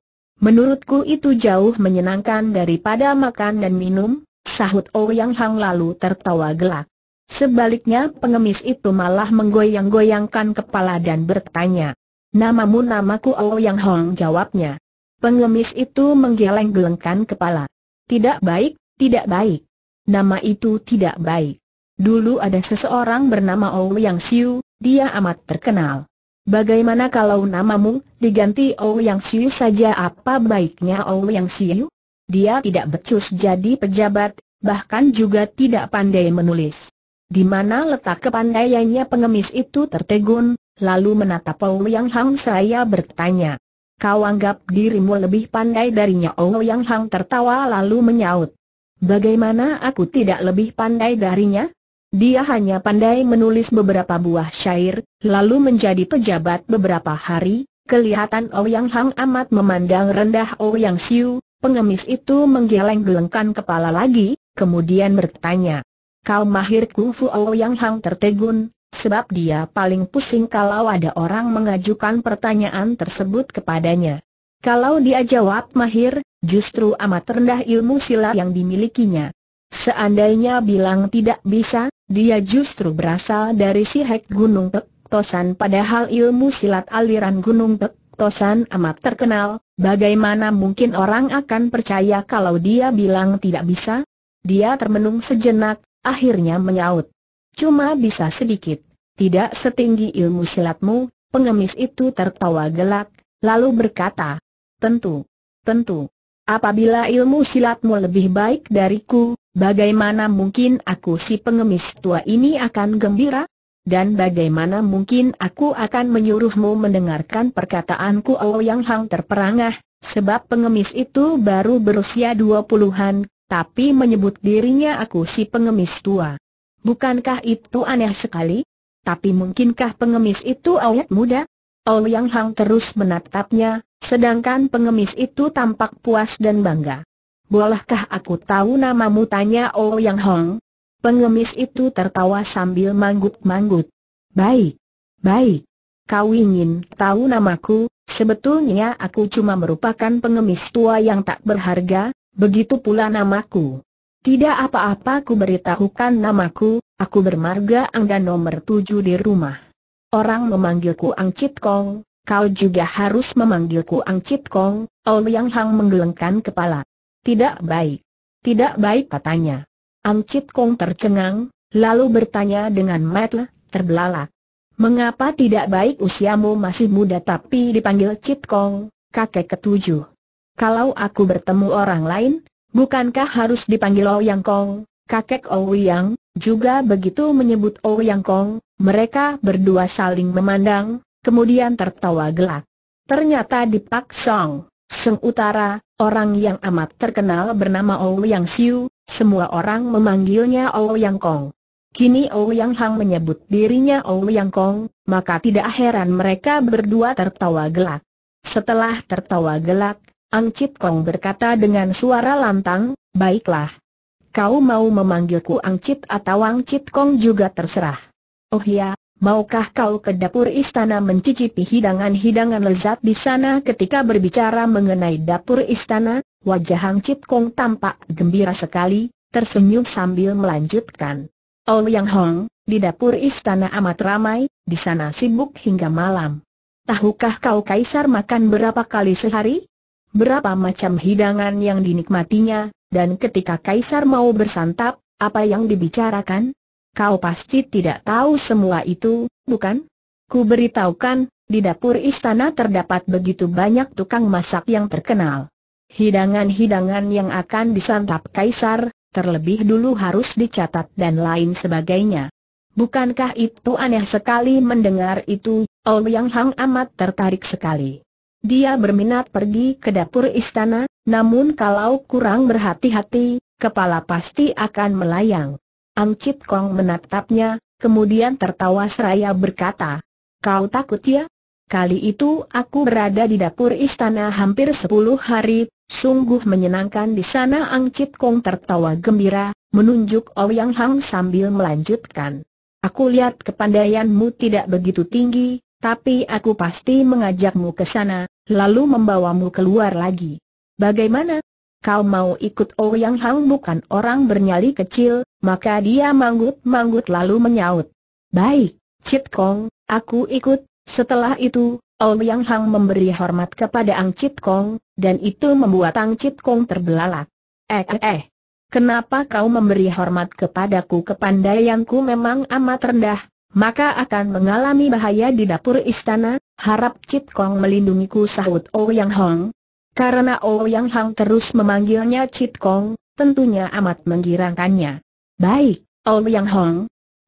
Menurutku itu jauh menyenangkan daripada makan dan minum, sahut Ouyang oh Hang lalu tertawa gelak. Sebaliknya pengemis itu malah menggoyang-goyangkan kepala dan bertanya. Namamu namaku Ouyang oh Hong jawabnya. Pengemis itu menggeleng-gelengkan kepala. Tidak baik, tidak baik. Nama itu tidak baik. Dulu ada seseorang bernama Ouyang oh Siu, dia amat terkenal. Bagaimana kalau namamu, diganti yang Siu saja apa baiknya yang Siu? Dia tidak becus jadi pejabat, bahkan juga tidak pandai menulis. Di mana letak kepandaiannya pengemis itu tertegun, lalu menatap yang Hang saya bertanya. Kau anggap dirimu lebih pandai darinya yang Hang tertawa lalu menyaut. Bagaimana aku tidak lebih pandai darinya? Dia hanya pandai menulis beberapa buah syair, lalu menjadi pejabat beberapa hari, kelihatan Ouyang Hang amat memandang rendah Ouyang Siu, pengemis itu menggeleng-gelengkan kepala lagi, kemudian bertanya. Kau mahir kungfu Ouyang Hang tertegun, sebab dia paling pusing kalau ada orang mengajukan pertanyaan tersebut kepadanya. Kalau dia jawab mahir, justru amat rendah ilmu silat yang dimilikinya. Seandainya bilang tidak bisa, dia justru berasal dari sihek Gunung Tek Tosan padahal ilmu silat aliran Gunung Tek Tosan amat terkenal, bagaimana mungkin orang akan percaya kalau dia bilang tidak bisa? Dia termenung sejenak, akhirnya menyaut. Cuma bisa sedikit, tidak setinggi ilmu silatmu, pengemis itu tertawa gelak, lalu berkata, Tentu, tentu, apabila ilmu silatmu lebih baik dariku, Bagaimana mungkin aku si pengemis tua ini akan gembira? Dan bagaimana mungkin aku akan menyuruhmu mendengarkan perkataanku oh, Yang Hang terperangah, sebab pengemis itu baru berusia dua puluhan, tapi menyebut dirinya aku si pengemis tua. Bukankah itu aneh sekali? Tapi mungkinkah pengemis itu awet muda? Ouyang oh, Hang terus menatapnya, sedangkan pengemis itu tampak puas dan bangga. Bolehkah aku tahu namamu tanya Oh Yang Hong? Pengemis itu tertawa sambil manggut-manggut. Baik, baik. Kau ingin tahu namaku? Sebetulnya aku cuma merupakan pengemis tua yang tak berharga, begitu pula namaku. Tidak apa-apa ku beritahukan namaku, aku bermarga Angga nomor tujuh di rumah. Orang memanggilku Ang Cit Kong, kau juga harus memanggilku Ang Cit Kong, Ol oh Yang Hang menggelengkan kepala. Tidak baik. Tidak baik katanya. Ang Chit Kong tercengang, lalu bertanya dengan metel, terbelalak. Mengapa tidak baik usiamu masih muda tapi dipanggil Chit Kong, kakek ketujuh? Kalau aku bertemu orang lain, bukankah harus dipanggil Ouyang oh Kong, kakek Ouyang, oh juga begitu menyebut Ouyang oh Kong, mereka berdua saling memandang, kemudian tertawa gelak. Ternyata dipaksong. Seng Utara, orang yang amat terkenal bernama Ouyang Siu, semua orang memanggilnya Ouyang Kong. Kini Ouyang Hang menyebut dirinya Ouyang Kong, maka tidak heran mereka berdua tertawa gelak. Setelah tertawa gelak, Angcit Kong berkata dengan suara lantang, baiklah. Kau mau memanggilku Ang Angcit atau Ang Chit Kong juga terserah. Oh ya, Maukah kau ke dapur istana mencicipi hidangan-hidangan lezat di sana ketika berbicara mengenai dapur istana? Wajah Hang Chit Kong tampak gembira sekali, tersenyum sambil melanjutkan. Oh Yang Hong, di dapur istana amat ramai, di sana sibuk hingga malam. Tahukah kau kaisar makan berapa kali sehari? Berapa macam hidangan yang dinikmatinya, dan ketika kaisar mau bersantap, apa yang dibicarakan? Kau pasti tidak tahu semua itu, bukan? Ku beritahukan, di dapur istana terdapat begitu banyak tukang masak yang terkenal. Hidangan-hidangan yang akan disantap kaisar, terlebih dulu harus dicatat dan lain sebagainya. Bukankah itu aneh sekali mendengar itu, Ouyang Yang Hang amat tertarik sekali. Dia berminat pergi ke dapur istana, namun kalau kurang berhati-hati, kepala pasti akan melayang. Ang Chit Kong menatapnya, kemudian tertawa seraya berkata, Kau takut ya? Kali itu aku berada di dapur istana hampir sepuluh hari, sungguh menyenangkan di sana Ang Chit Kong tertawa gembira, menunjuk Ouyang oh Hang sambil melanjutkan. Aku lihat kepandaianmu tidak begitu tinggi, tapi aku pasti mengajakmu ke sana, lalu membawamu keluar lagi. Bagaimana, kau mau ikut Ouyang oh Hang bukan orang bernyali kecil, maka dia manggut-manggut lalu menyaut. Baik, Cit Kong, aku ikut. Setelah itu, oh Yang Hang memberi hormat kepada Ang Cit Kong, dan itu membuat Ang Cit Kong terbelalak. Eh eh eh, kenapa kau memberi hormat kepadaku kepandaianku memang amat rendah, maka akan mengalami bahaya di dapur istana, harap Cit Kong melindungiku sahut Ouyang oh Hang, karena oh Yang Hang terus memanggilnya Chit Kong, tentunya amat menggirangkannya. Baik, oh Yang Hang,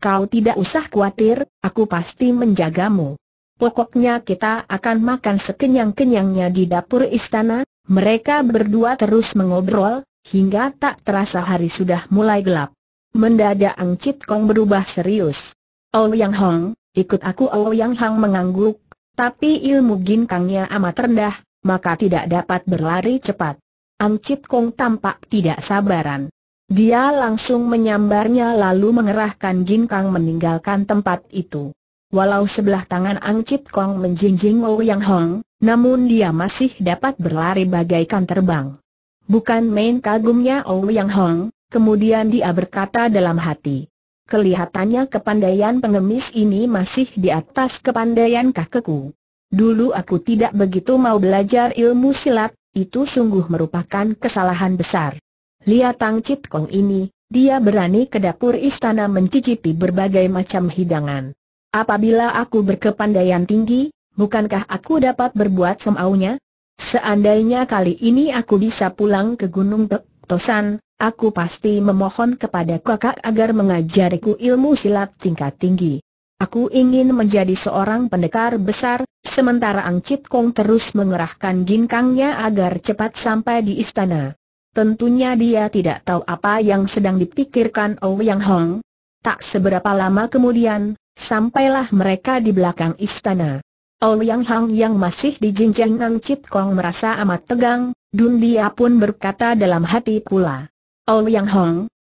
kau tidak usah khawatir, aku pasti menjagamu. Pokoknya kita akan makan sekenyang-kenyangnya di dapur istana, mereka berdua terus mengobrol, hingga tak terasa hari sudah mulai gelap. Mendadak Ang Chit Kong berubah serius. Oh Yang Hong, ikut aku Yang Hong mengangguk, tapi ilmu ginkangnya amat rendah, maka tidak dapat berlari cepat. Ang Chit Kong tampak tidak sabaran. Dia langsung menyambarnya lalu mengerahkan ginkang meninggalkan tempat itu. Walau sebelah tangan Ang Chit Kong menjinjing Yang Hong, namun dia masih dapat berlari bagaikan terbang. Bukan main kagumnya Yang Hong, kemudian dia berkata dalam hati. Kelihatannya kepandaian pengemis ini masih di atas kepandaian kakekku. Dulu aku tidak begitu mau belajar ilmu silat, itu sungguh merupakan kesalahan besar. Lihat Tang Chit Kong ini, dia berani ke dapur istana mencicipi berbagai macam hidangan. Apabila aku berkepandaian tinggi, bukankah aku dapat berbuat semaunya? Seandainya kali ini aku bisa pulang ke Gunung Tek Tosan, aku pasti memohon kepada kakak agar mengajariku ilmu silat tingkat tinggi. Aku ingin menjadi seorang pendekar besar, sementara Ang Chit Kong terus mengerahkan ginkangnya agar cepat sampai di istana. Tentunya dia tidak tahu apa yang sedang dipikirkan Ouyang Hong. Tak seberapa lama kemudian, sampailah mereka di belakang istana. Ouyang Hong yang masih di jinjang Ang Chit Kong merasa amat tegang, Dun dia pun berkata dalam hati pula. Ouyang Hong,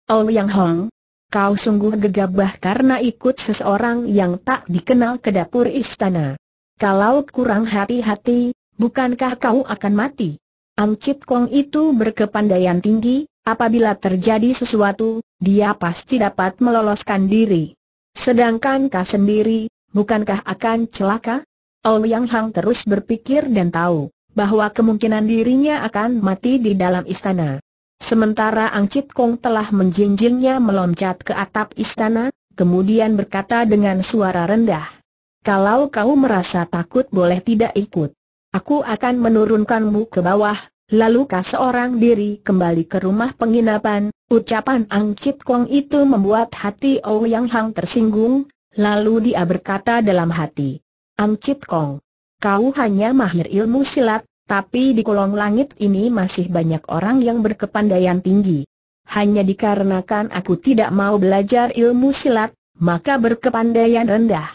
Ouyang Hong, kau sungguh gegabah karena ikut seseorang yang tak dikenal ke dapur istana. Kalau kurang hati-hati, bukankah kau akan mati? Angcit Kong itu berkepandaian tinggi, apabila terjadi sesuatu, dia pasti dapat meloloskan diri. Sedangkan kau sendiri, bukankah akan celaka? Ouyang Hang terus berpikir dan tahu bahwa kemungkinan dirinya akan mati di dalam istana. Sementara Ang Chit Kong telah menjinjingnya meloncat ke atap istana, kemudian berkata dengan suara rendah. Kalau kau merasa takut boleh tidak ikut. Aku akan menurunkanmu ke bawah, lalu kau seorang diri kembali ke rumah penginapan. Ucapan Ang Chit Kong itu membuat hati Ouyang oh Hang tersinggung, lalu dia berkata dalam hati. "Ang Chit Kong, kau hanya mahir ilmu silat, tapi di kolong langit ini masih banyak orang yang berkepandaian tinggi. Hanya dikarenakan aku tidak mau belajar ilmu silat, maka berkepandaian rendah.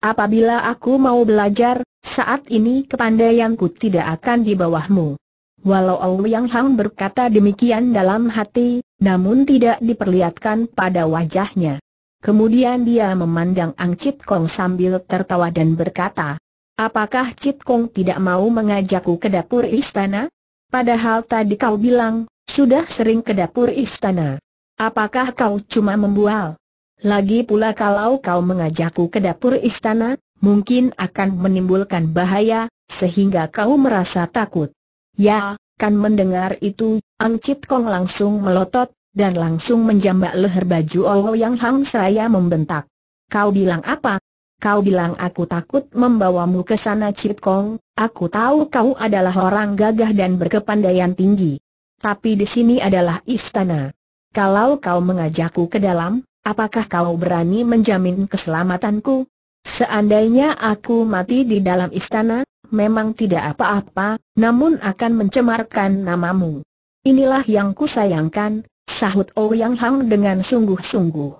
Apabila aku mau belajar, saat ini kepandaianku tidak akan di bawahmu. Walau Ouyang Hang berkata demikian dalam hati, namun tidak diperlihatkan pada wajahnya. Kemudian dia memandang Ang Chit Kong sambil tertawa dan berkata, Apakah Cit Kong tidak mau mengajakku ke dapur istana? Padahal tadi kau bilang, sudah sering ke dapur istana. Apakah kau cuma membual? Lagi pula kalau kau mengajakku ke dapur istana, mungkin akan menimbulkan bahaya, sehingga kau merasa takut. Ya, kan mendengar itu, Ang Cit Kong langsung melotot, dan langsung menjambak leher baju Oho Yang Hang Seraya membentak. Kau bilang apa? Kau bilang aku takut membawamu ke sana Cip Kong, aku tahu kau adalah orang gagah dan berkepandaian tinggi. Tapi di sini adalah istana. Kalau kau mengajakku ke dalam, apakah kau berani menjamin keselamatanku? Seandainya aku mati di dalam istana, memang tidak apa-apa, namun akan mencemarkan namamu. Inilah yang kusayangkan, sahut Ouyang Hang dengan sungguh-sungguh.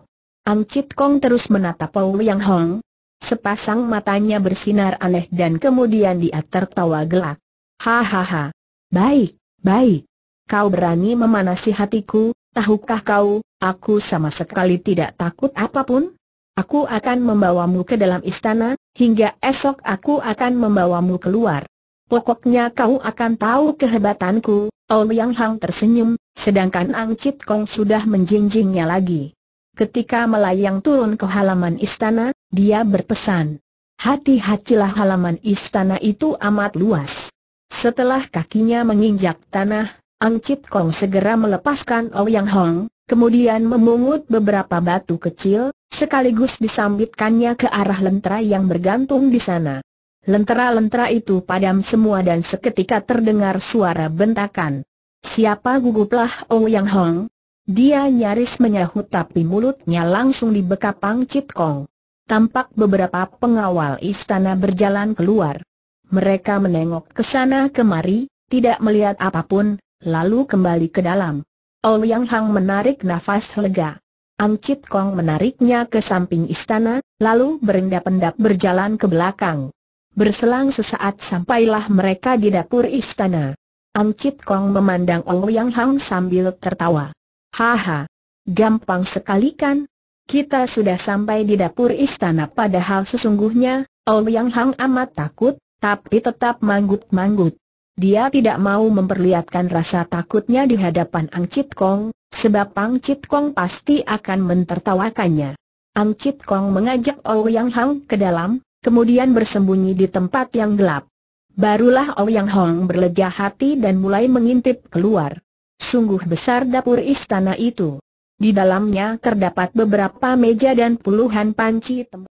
Ang Cit Kong terus menatap Ouyang Hang, Sepasang matanya bersinar aneh dan kemudian dia tertawa gelak. Hahaha. Baik, baik. Kau berani memanasi hatiku, tahukah kau, aku sama sekali tidak takut apapun? Aku akan membawamu ke dalam istana, hingga esok aku akan membawamu keluar. Pokoknya kau akan tahu kehebatanku, Ong Yang Hang tersenyum, sedangkan Ang Chit Kong sudah menjinjingnya lagi. Ketika melayang turun ke halaman istana, dia berpesan, hati-hatilah halaman istana itu amat luas. Setelah kakinya menginjak tanah, Ang Chit Kong segera melepaskan Ouyang oh Hong, kemudian memungut beberapa batu kecil, sekaligus disambitkannya ke arah lentera yang bergantung di sana. Lentera-lentera itu padam semua dan seketika terdengar suara bentakan. Siapa guguplah Ouyang oh Hong? Dia nyaris menyahut tapi mulutnya langsung dibekap Ang Chit Kong tampak beberapa pengawal istana berjalan keluar. Mereka menengok ke sana kemari, tidak melihat apapun, lalu kembali ke dalam. Ouyang Hang menarik nafas lega. Ang Chit Kong menariknya ke samping istana, lalu berendap-endap berjalan ke belakang. Berselang sesaat sampailah mereka di dapur istana. Ang Chit Kong memandang Ouyang Hang sambil tertawa. Haha, gampang sekali kan, kita sudah sampai di dapur istana padahal sesungguhnya, Yang Hang amat takut, tapi tetap manggut-manggut. Dia tidak mau memperlihatkan rasa takutnya di hadapan Ang Chit Kong, sebab Ang Chit Kong pasti akan mentertawakannya. Ang Chit Kong mengajak Yang Hang ke dalam, kemudian bersembunyi di tempat yang gelap. Barulah Ouyang Hang berlega hati dan mulai mengintip keluar. Sungguh besar dapur istana itu. Di dalamnya terdapat beberapa meja dan puluhan panci tempat.